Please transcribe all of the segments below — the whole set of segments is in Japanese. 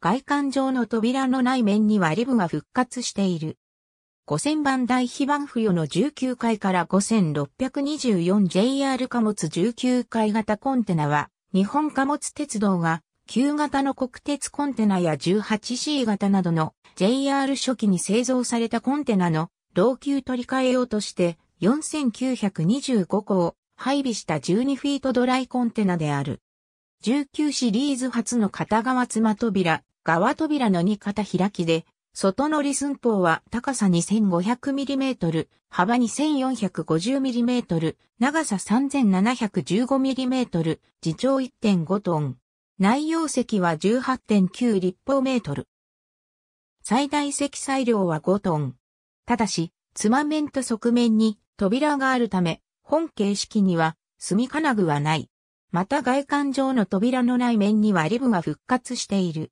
外観上の扉の内面にはリブが復活している。5000番台非番付与の19階から 5624JR 貨物19階型コンテナは、日本貨物鉄道が旧型の国鉄コンテナや 18C 型などの JR 初期に製造されたコンテナの老朽取り替えようとして4925個を配備した12フィートドライコンテナである。19シリーズ初の片側妻扉、側扉の2肩開きで、外乗り寸法は高さ 2500mm、幅 2450mm、長さ 3715mm、自長1.5トン。内容積は18.9立方メートル。最大積載量は5トン。ただし、つま面と側面に扉があるため、本形式には隅金具はない。また外観上の扉の内面にはリブが復活している。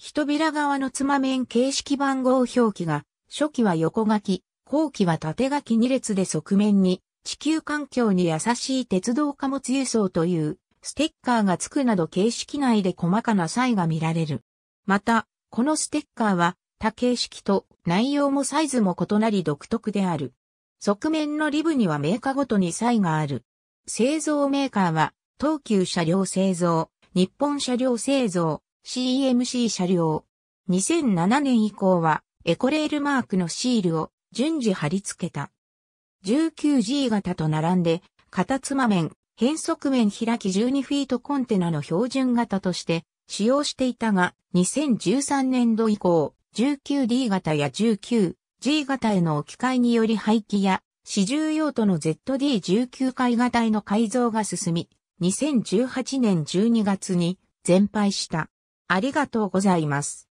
人ら側のつま面形式番号表記が、初期は横書き、後期は縦書き2列で側面に、地球環境に優しい鉄道貨物輸送という、ステッカーが付くなど形式内で細かな差異が見られる。また、このステッカーは、他形式と内容もサイズも異なり独特である。側面のリブにはメーカーごとに差異がある。製造メーカーは、東急車両製造、日本車両製造、CMC 車両。2007年以降は、エコレールマークのシールを順次貼り付けた。19G 型と並んで、片妻面、変速面開き12フィートコンテナの標準型として使用していたが、2013年度以降、19D 型や 19G 型への置き換えにより廃棄や、市重用途の ZD19 階型への改造が進み、2018年12月に全廃した。ありがとうございます。